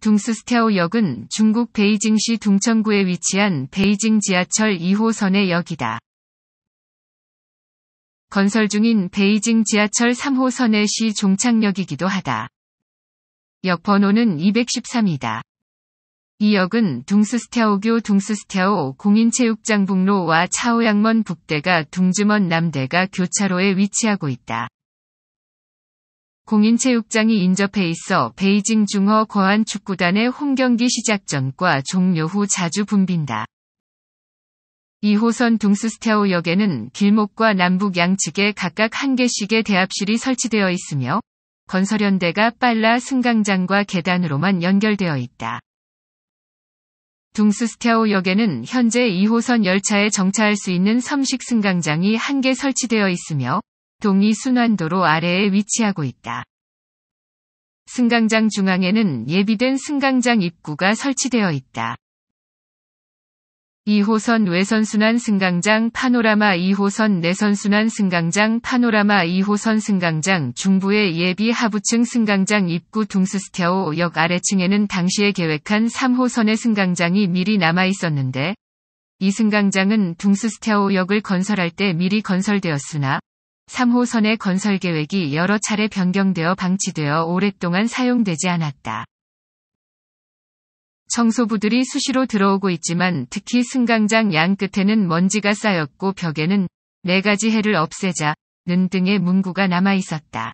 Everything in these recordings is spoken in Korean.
둥스스테오 역은 중국 베이징시 둥천구에 위치한 베이징 지하철 2호선의 역이다. 건설 중인 베이징 지하철 3호선의 시 종착역이기도 하다. 역 번호는 213이다. 이 역은 둥스스테오교 둥스스테오 공인체육장 북로와 차오양먼 북대가 둥주먼 남대가 교차로에 위치하고 있다. 공인체육장이 인접해 있어 베이징 중어 거한 축구단의 홈경기 시작 전과 종료 후 자주 붐빈다. 2호선 둥스스테오역에는 길목과 남북 양측에 각각 한 개씩의 대합실이 설치되어 있으며 건설현대가 빨라 승강장과 계단으로만 연결되어 있다. 둥스스테오역에는 현재 2호선 열차에 정차할 수 있는 섬식 승강장이 한 개 설치되어 있으며 동이 순환도로 아래에 위치하고 있다. 승강장 중앙에는 예비된 승강장 입구가 설치되어 있다. 2호선 외선순환 승강장 파노라마 2호선 내선순환 승강장 파노라마 2호선 승강장 중부의 예비 하부층 승강장 입구 둥스스티오역 아래층에는 당시에 계획한 3호선의 승강장이 미리 남아 있었는데 이 승강장은 둥스스티오 역을 건설할 때 미리 건설되었으나 3호선의 건설 계획이 여러 차례 변경되어 방치되어 오랫동안 사용되지 않았다. 청소부들이 수시로 들어오고 있지만 특히 승강장 양 끝에는 먼지가 쌓였고 벽에는 네 가지 해를 없애자 는 등의 문구가 남아 있었다.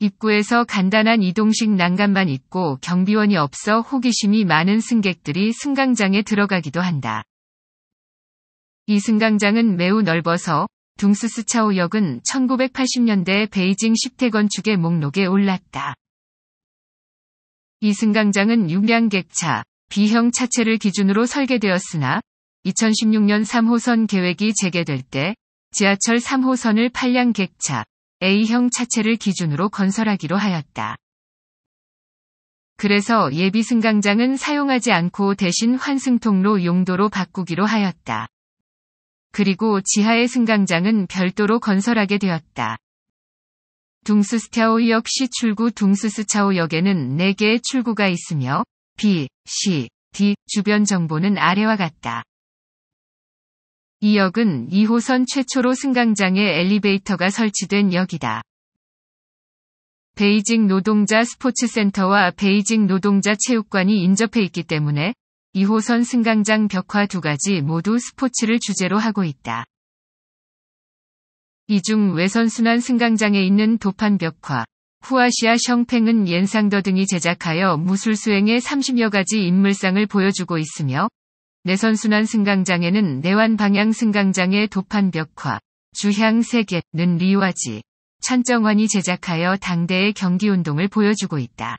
입구에서 간단한 이동식 난간만 있고 경비원이 없어 호기심이 많은 승객들이 승강장에 들어가기도 한다. 이 승강장은 매우 넓어서 둥스스차오역은 1980년대 베이징 10대 건축의 목록에 올랐다. 이승강장은 6량 객차, 비형 차체를 기준으로 설계되었으나 2016년 3호선 계획이 재개될 때 지하철 3호선을 8량 객차, A형 차체를 기준으로 건설하기로 하였다. 그래서 예비 승강장은 사용하지 않고 대신 환승통로 용도로 바꾸기로 하였다. 그리고 지하의 승강장은 별도로 건설하게 되었다. 둥스스차오역시 출구 둥스스차오역에는 4개의 출구가 있으며 B, C, D 주변 정보는 아래와 같다. 이 역은 2호선 최초로 승강장에 엘리베이터가 설치된 역이다. 베이징 노동자 스포츠센터와 베이징 노동자 체육관이 인접해 있기 때문에 2호선 승강장 벽화 두 가지 모두 스포츠를 주제로 하고 있다. 이 중 외선순환 승강장에 있는 도판 벽화, 후아시아 셔팽은 옌상더 등이 제작하여 무술 수행의 30여 가지 인물상을 보여주고 있으며, 내선순환 승강장에는 내완 방향 승강장의 도판 벽화, 주향 세계는 리와지, 찬정환이 제작하여 당대의 경기 운동을 보여주고 있다.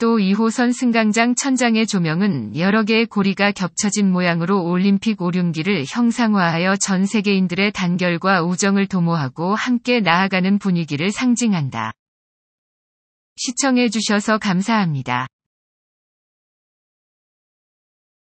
또 2호선 승강장 천장의 조명은 여러 개의 고리가 겹쳐진 모양으로 올림픽 오륜기를 형상화하여 전 세계인들의 단결과 우정을 도모하고 함께 나아가는 분위기를 상징한다. 시청해주셔서 감사합니다.